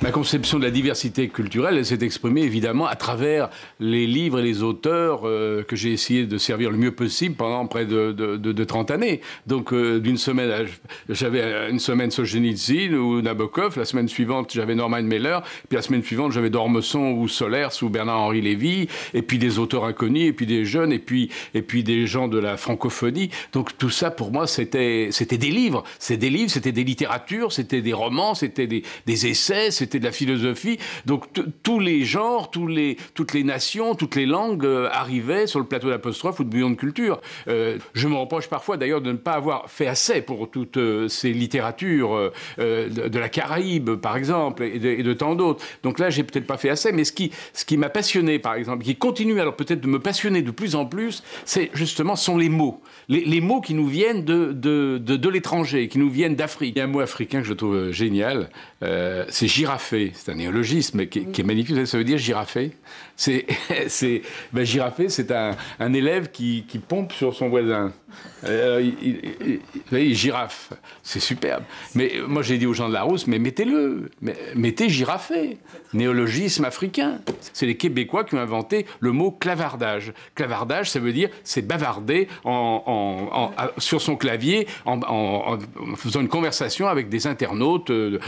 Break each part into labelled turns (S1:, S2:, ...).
S1: Ma conception de la diversité culturelle, s'est exprimée évidemment à travers les livres et les auteurs euh, que j'ai essayé de servir le mieux possible pendant près de, de, de, 30 années. Donc euh, d'une semaine, j'avais une semaine Solzhenitsyn ou Nabokov, la semaine suivante j'avais Norman Mailer, puis la semaine suivante j'avais Dormesson ou Solers ou Bernard-Henri Lévy, et puis des auteurs inconnus, et puis des jeunes, et puis, et puis des gens de la francophonie. Donc tout ça pour moi c'était des livres, c'était des livres, c'était des littératures, c'était des romans, c'était des, des essais, c'était de la philosophie. Donc tous les genres, tous les, toutes les nations, toutes les langues euh, arrivaient sur le plateau d'apostrophe ou de bouillon de culture. Euh, je me reproche parfois d'ailleurs de ne pas avoir fait assez pour toutes euh, ces littératures de, la Caraïbe, par exemple, et de, tant d'autres. Donc là, j'ai peut-être pas fait assez, mais ce qui, ce qui m'a passionné, par exemple, qui continue alors peut-être de me passionner de plus en plus, c'est justement sont les mots. Les, mots qui nous viennent de, de, de l'étranger, qui nous viennent d'Afrique. Il y a un mot africain que je trouve génial, c'est girafe c'est un néologisme qui, est magnifique. Ça veut dire girafe. C'est, ben, c'est, un, élève qui pompe sur son voisin vous euh, il, il, girafe, c'est superbe. Mais euh, moi, j'ai dit aux gens de la Rousse, mais mettez-le, mettez girafé, néologisme africain. C'est les Québécois qui ont inventé le mot clavardage. Clavardage, ça veut dire c'est bavarder en, sur son clavier en, faisant une conversation avec des internautes euh,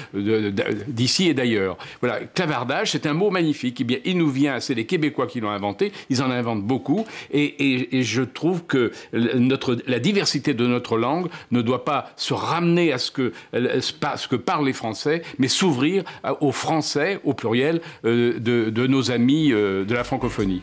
S1: d'ici et d'ailleurs. Voilà, clavardage, c'est un mot magnifique. Eh bien, il nous vient, c'est les Québécois qui l'ont inventé, ils en inventent beaucoup, et je trouve que notre la diversité de notre langue ne doit pas se ramener à ce que, euh, parlent les Français, mais s'ouvrir aux Français, au pluriel, euh, de, nos amis euh, de la francophonie.